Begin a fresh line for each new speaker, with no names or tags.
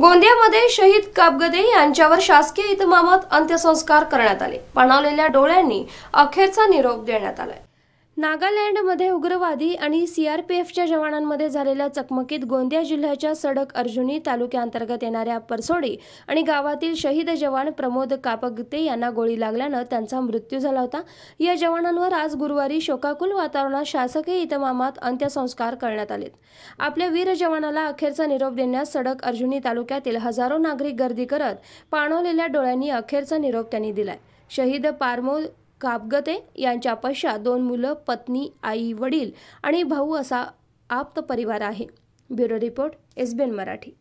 गोंदियामध्ये शहीद कापगदे यांच्यावर शासकीय इतमामात अंत्यसंस्कार करण्यात आले पणावलेल्या डोळ्यांनी अखेरचा निरोप देण्यात आलाय नागालँडमध्ये उग्रवादी आणि सीआरपीएफच्या जवानांमध्ये झालेल्या चकमकीत गोंदिया जिल्ह्याच्या सडक अर्जुनी तालुक्याअंतर्गत येणाऱ्या परसोडी आणि गावातील शहीद जवान प्रमोद कापगते यांना गोळी लागल्यानं त्यांचा मृत्यू झाला होता या जवानांवर आज गुरुवारी शोकाकुल वातावरणात शासकीय इतमामात अंत्यसंस्कार करण्यात आले आपल्या वीर जवानाला अखेरचा निरोप देण्यास सडक अर्जुनी तालुक्यातील हजारो नागरिक गर्दी करत पाणवलेल्या डोळ्यांनी अखेरचा निरोप त्यांनी दिलाय शहीद पारमोद कापगते यांच्या पश्चात दोन मुलं पत्नी आई वडील आणि भाऊ असा आप्त परिवार आहे ब्युरो रिपोर्ट एसबीएन मराठी